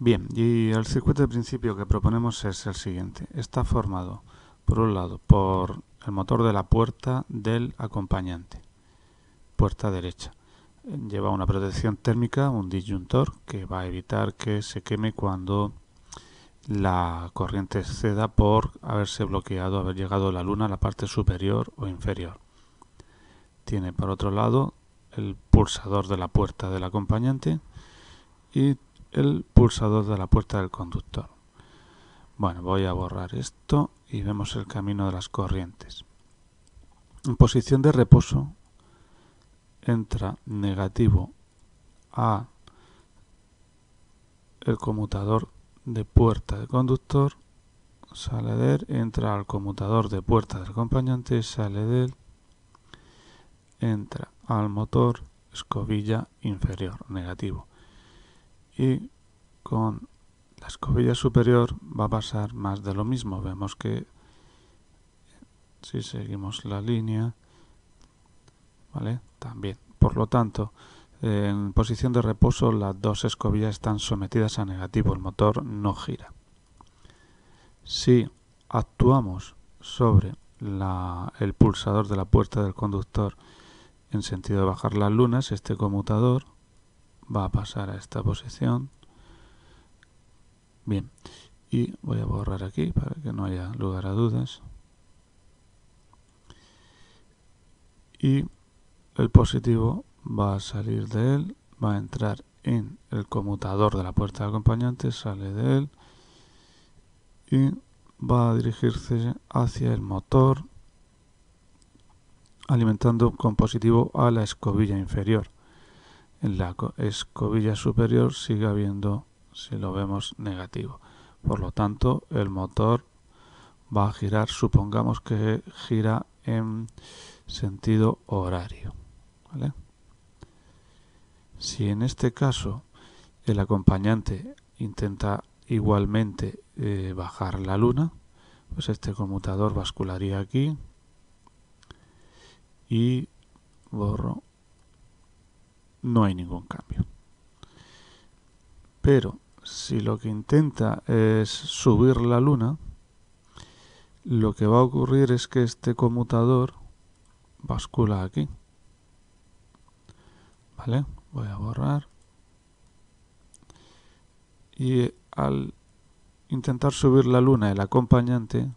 Bien, y el circuito de principio que proponemos es el siguiente. Está formado, por un lado, por el motor de la puerta del acompañante, puerta derecha. Lleva una protección térmica, un disyuntor, que va a evitar que se queme cuando la corriente ceda por haberse bloqueado, haber llegado la luna a la parte superior o inferior. Tiene por otro lado el pulsador de la puerta del acompañante y el pulsador de la puerta del conductor. Bueno, voy a borrar esto y vemos el camino de las corrientes. En posición de reposo entra negativo a el conmutador de puerta del conductor, sale de él, entra al conmutador de puerta del acompañante, sale de él, entra al motor escobilla inferior, negativo y con la escobilla superior va a pasar más de lo mismo. Vemos que si seguimos la línea, ¿vale? También. Por lo tanto, en posición de reposo las dos escobillas están sometidas a negativo, el motor no gira. Si actuamos sobre el pulsador de la puerta del conductor en sentido de bajar las lunas, este conmutador va a pasar a esta posición. Bien, y voy a borrar aquí para que no haya lugar a dudas. Y el positivo va a salir de él, va a entrar en el conmutador de la puerta de acompañante, sale de él y va a dirigirse hacia el motor alimentando con positivo a la escobilla inferior en la escobilla superior sigue habiendo, si lo vemos, negativo. Por lo tanto, el motor va a girar, supongamos que gira en sentido horario. Si en este caso el acompañante intenta igualmente eh, bajar la luna, pues este conmutador bascularía aquí y borro no hay ningún cambio. Pero si lo que intenta es subir la luna, lo que va a ocurrir es que este conmutador bascula aquí. ¿Vale? Voy a borrar. Y al intentar subir la luna, el acompañante,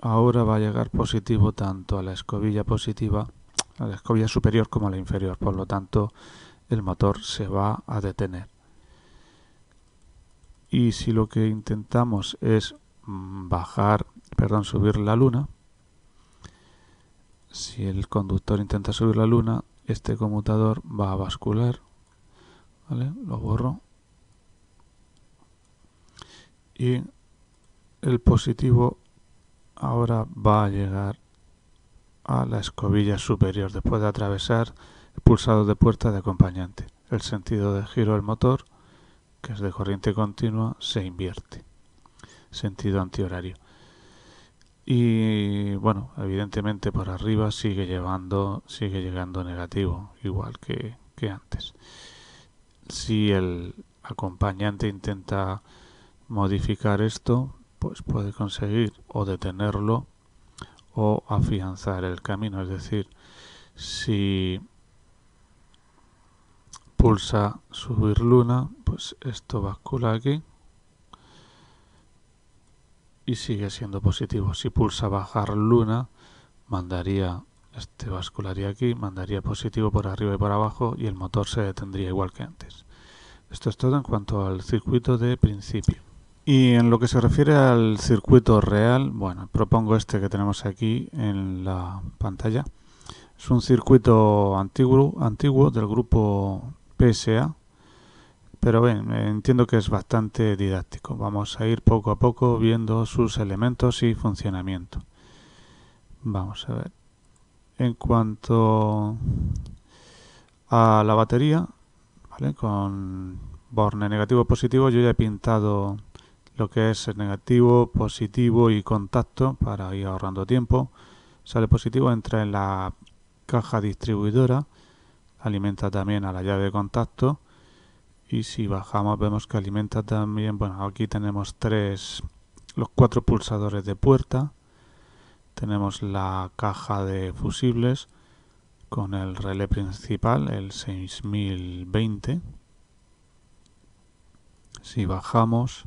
ahora va a llegar positivo tanto a la escobilla positiva la escobilla superior como la inferior, por lo tanto el motor se va a detener. Y si lo que intentamos es mm, bajar, perdón, subir la luna, si el conductor intenta subir la luna, este conmutador va a bascular, ¿vale? Lo borro. Y el positivo ahora va a llegar a la escobilla superior después de atravesar el pulsado de puerta de acompañante. El sentido de giro del motor, que es de corriente continua, se invierte. Sentido antihorario. Y bueno, evidentemente por arriba sigue llevando, sigue llegando negativo, igual que, que antes. Si el acompañante intenta modificar esto, pues puede conseguir o detenerlo o afianzar el camino. Es decir, si pulsa subir luna, pues esto bascula aquí y sigue siendo positivo. Si pulsa bajar luna, mandaría este bascularía aquí, mandaría positivo por arriba y por abajo y el motor se detendría igual que antes. Esto es todo en cuanto al circuito de principio. Y en lo que se refiere al circuito real, bueno, propongo este que tenemos aquí en la pantalla. Es un circuito antiguo, del grupo PSA, pero bien, eh, entiendo que es bastante didáctico. Vamos a ir poco a poco viendo sus elementos y funcionamiento. Vamos a ver. En cuanto a la batería, ¿vale? con borne negativo positivo, yo ya he pintado lo que es el negativo, positivo y contacto para ir ahorrando tiempo. Sale positivo, entra en la caja distribuidora, alimenta también a la llave de contacto y si bajamos vemos que alimenta también, bueno, aquí tenemos tres, los cuatro pulsadores de puerta, tenemos la caja de fusibles con el relé principal, el 6020. Si bajamos,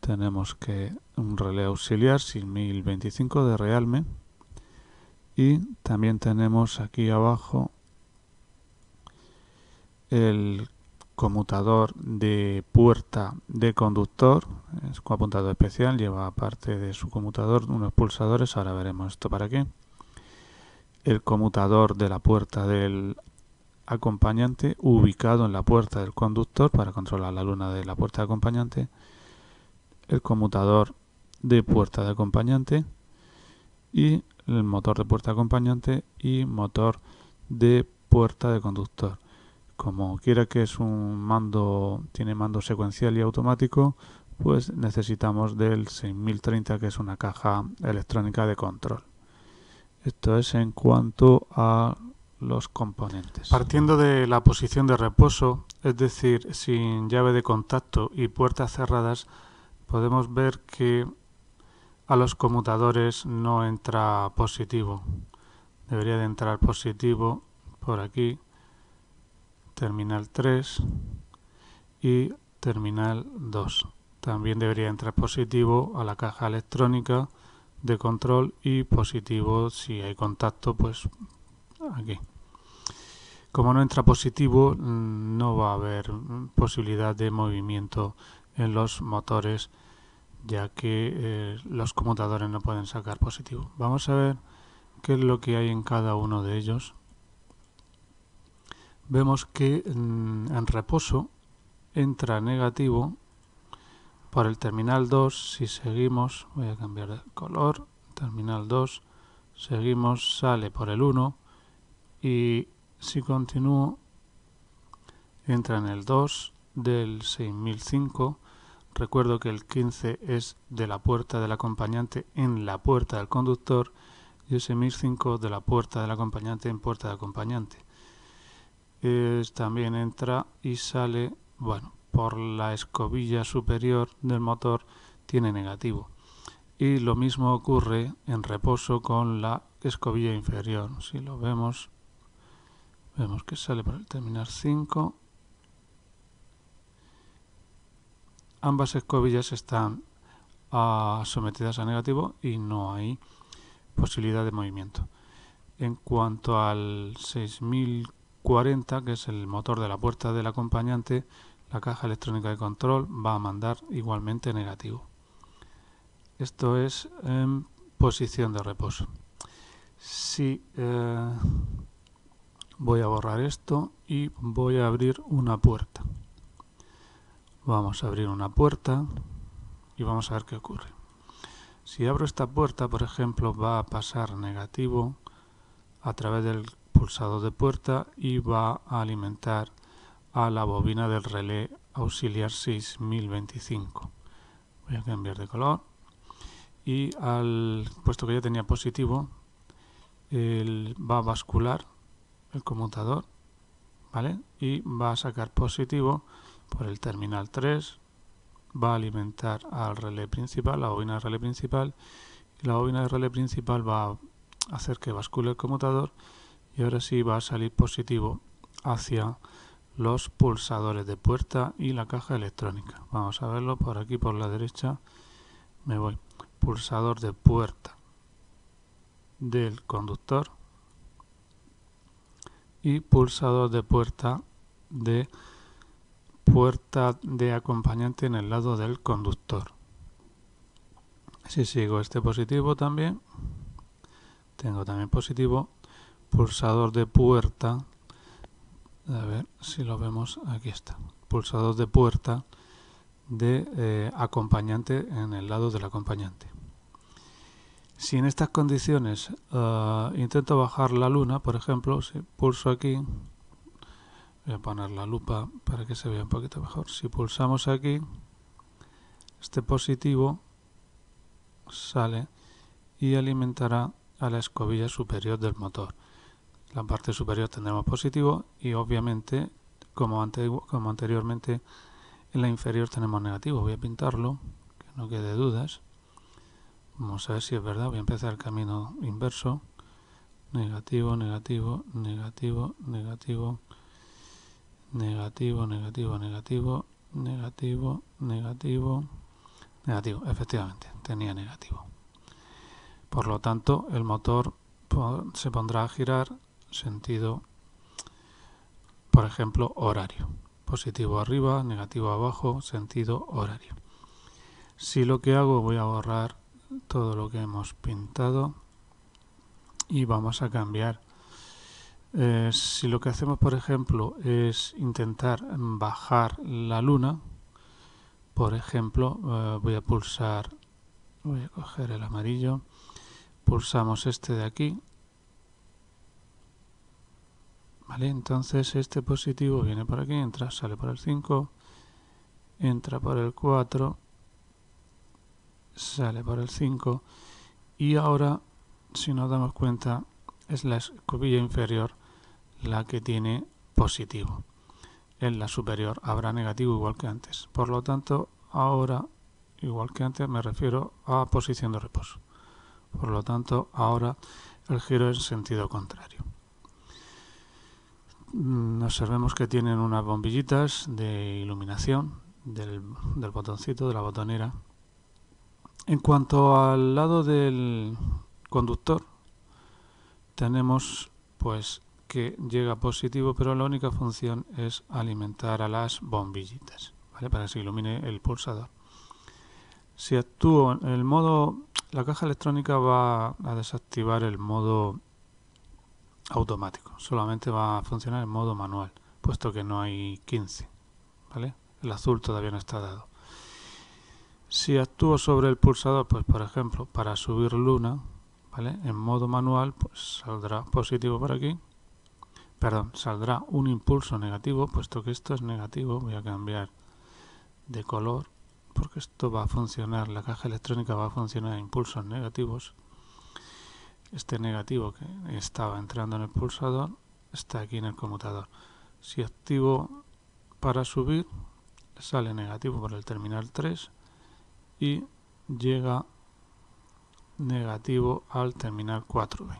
tenemos que un relé auxiliar 1025 de realme y también tenemos aquí abajo el conmutador de puerta de conductor es un apuntado especial lleva parte de su conmutador unos pulsadores ahora veremos esto para qué el conmutador de la puerta del acompañante ubicado en la puerta del conductor para controlar la luna de la puerta de acompañante el conmutador de puerta de acompañante y el motor de puerta de acompañante y motor de puerta de conductor. Como quiera que es un mando, tiene mando secuencial y automático, pues necesitamos del 6030 que es una caja electrónica de control. Esto es en cuanto a los componentes. Partiendo de la posición de reposo, es decir, sin llave de contacto y puertas cerradas, podemos ver que a los conmutadores no entra positivo. Debería de entrar positivo por aquí, terminal 3 y terminal 2. También debería entrar positivo a la caja electrónica de control y positivo si hay contacto, pues aquí. Como no entra positivo, mm, no va a haber posibilidad de movimiento en los motores ya que eh, los conmutadores no pueden sacar positivo. Vamos a ver qué es lo que hay en cada uno de ellos. Vemos que en, mm, en reposo entra negativo por el terminal 2. Si seguimos, voy a cambiar de color, terminal 2, seguimos, sale por el 1 y si continúo entra en el 2 del 6005 Recuerdo que el 15 es de la puerta del acompañante en la puerta del conductor y ese 5 de la puerta del acompañante en puerta del acompañante. también entra y sale, bueno, por la escobilla superior del motor tiene negativo. Y lo mismo ocurre en reposo con la escobilla inferior. Si lo vemos, vemos que sale por el terminal 5 ambas escobillas están ah, sometidas a negativo y no hay posibilidad de movimiento. En cuanto al 6040, que es el motor de la puerta del acompañante, la caja electrónica de control va a mandar igualmente negativo. Esto es en posición de reposo. Si eh, voy a borrar esto y voy a abrir una puerta. Vamos a abrir una puerta y vamos a ver qué ocurre. Si abro esta puerta, por ejemplo, va a pasar negativo a través del pulsador de puerta y va a alimentar a la bobina del relé auxiliar 6025. Voy a cambiar de color y al puesto que ya tenía positivo, va a bascular el conmutador, ¿vale? Y va a sacar positivo por el terminal 3 va a alimentar al relé principal, la bobina del relé principal, y la bobina del relé principal va a hacer que bascule el conmutador y ahora sí va a salir positivo hacia los pulsadores de puerta y la caja electrónica. Vamos a verlo por aquí por la derecha. Me voy. Pulsador de puerta del conductor y pulsador de puerta de puerta de acompañante en el lado del conductor. Si sigo este positivo también, tengo también positivo, pulsador de puerta, a ver si lo vemos, aquí está, pulsador de puerta de eh, acompañante en el lado del acompañante. Si en estas condiciones ah, intento bajar la luna, por ejemplo, si pulso aquí, Voy a poner la lupa para que se vea un poquito mejor. Si pulsamos aquí, este positivo sale y alimentará a la escobilla superior del motor. La parte superior tendremos positivo y obviamente, como, como anteriormente, en la inferior tenemos negativo. Voy a pintarlo, que no quede dudas. Vamos a ver si es verdad. Voy a empezar el camino inverso. Negativo, negativo, negativo, negativo, negativo, negativo, negativo, negativo, negativo, negativo. Efectivamente, tenía negativo. Por lo tanto, el motor se pondrá a girar sentido, por ejemplo, horario. Positivo arriba, negativo abajo, sentido horario. Si lo que hago, voy a borrar todo lo que hemos pintado y vamos a cambiar eh, si lo que hacemos, por ejemplo, es intentar bajar la luna, por ejemplo, eh, voy a pulsar, voy a coger el amarillo, pulsamos este de aquí, ¿vale? Entonces este positivo viene por aquí, entra, sale por el 5, entra por el 4, sale por el 5 y ahora, si nos damos cuenta, es la escobilla inferior la que tiene positivo. En la superior habrá negativo igual que antes. Por lo tanto, ahora, igual que antes, me refiero a posición de reposo. Por lo tanto, ahora el giro es en sentido contrario. Mm, observemos que tienen unas bombillitas de iluminación del, del botoncito, de la botonera. En cuanto al lado del conductor, tenemos pues que llega positivo, pero la única función es alimentar a las bombillitas, ¿vale? Para que se ilumine el pulsador. Si actúo en el modo... La caja electrónica va a desactivar el modo automático. Solamente va a funcionar en modo manual, puesto que no hay 15, ¿vale? El azul todavía no está dado. Si actúo sobre el pulsador, pues por ejemplo, para subir luna, ¿vale? En modo manual, pues saldrá positivo por aquí perdón, saldrá un impulso negativo, puesto que esto es negativo, voy a cambiar de color, porque esto va a funcionar, la caja electrónica va a funcionar a impulsos negativos. Este negativo que estaba entrando en el pulsador está aquí en el conmutador. Si activo para subir, sale negativo por el terminal 3 y llega negativo al terminal 4B.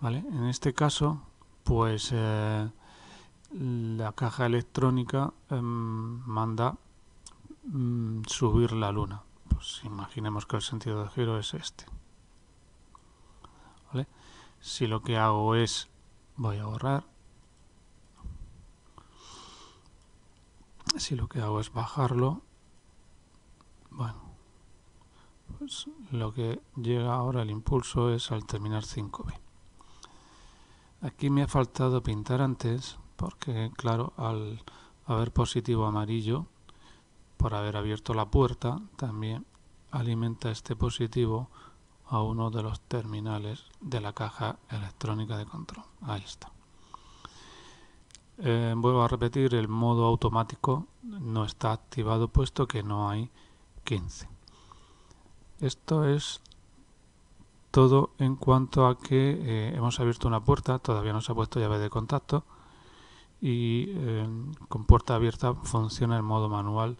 En este caso, pues eh, la caja electrónica em, manda mm, subir la luna. Pues imaginemos que el sentido de giro es este. Si lo que hago es, voy a borrar. Si lo que hago es bajarlo, bueno, pues lo que llega ahora el impulso es al terminar 5B. Aquí me ha faltado pintar antes, porque claro, al haber positivo amarillo, por haber abierto la puerta, también alimenta este positivo a uno de los terminales de la caja electrónica de control. Ahí está. Eh, vuelvo a repetir, el modo automático no está activado puesto que no hay 15. Esto es todo en cuanto a que eh, hemos abierto una puerta, todavía no se ha puesto llave de contacto y em, con puerta abierta funciona el modo manual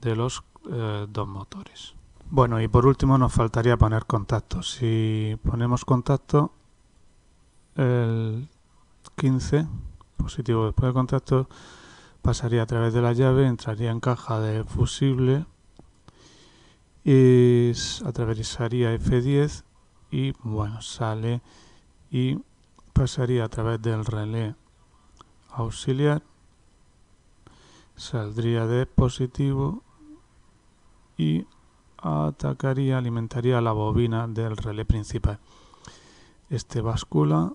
de los eh, dos motores. Bueno, y por último nos faltaría poner contacto. Si ponemos contacto, el 15, positivo después de contacto, pasaría a través de la llave, entraría en caja de fusible, y atravesaría F10 y bueno, sale y pasaría a través del relé auxiliar, saldría de positivo y atacaría, alimentaría la bobina del relé principal. Este bascula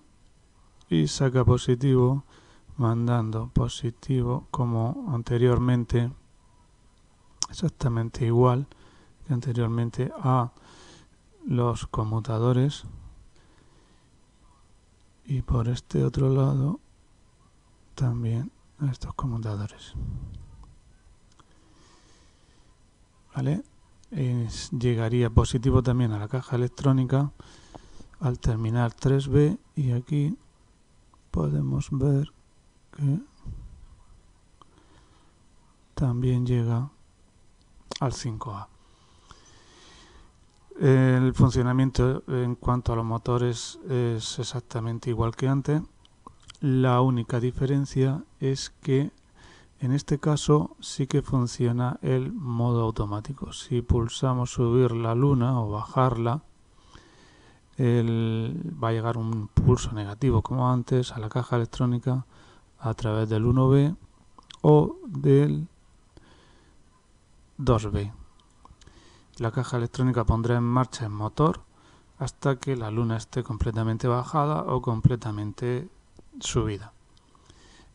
y saca positivo, mandando positivo como anteriormente, exactamente igual que anteriormente a los conmutadores y por este otro lado también estos conmutadores vale llegaría positivo también a la caja electrónica al terminar 3b y aquí podemos ver que también llega al 5a el funcionamiento en cuanto a los motores es exactamente igual que antes. La única diferencia es que en este caso sí que funciona el modo automático. Si pulsamos subir la luna o bajarla, va a llegar un pulso negativo como antes a la caja electrónica a través del 1B o del 2B. La caja electrónica pondrá en marcha el motor hasta que la luna esté completamente bajada o completamente subida.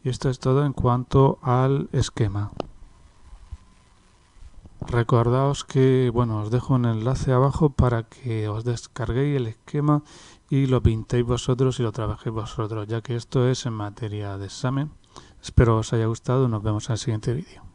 Y esto es todo en cuanto al esquema. Recordaos que, bueno, os dejo un enlace abajo para que os descarguéis el esquema y lo pintéis vosotros y lo trabajéis vosotros, ya que esto es en materia de examen. Espero os haya gustado, nos vemos en el siguiente vídeo.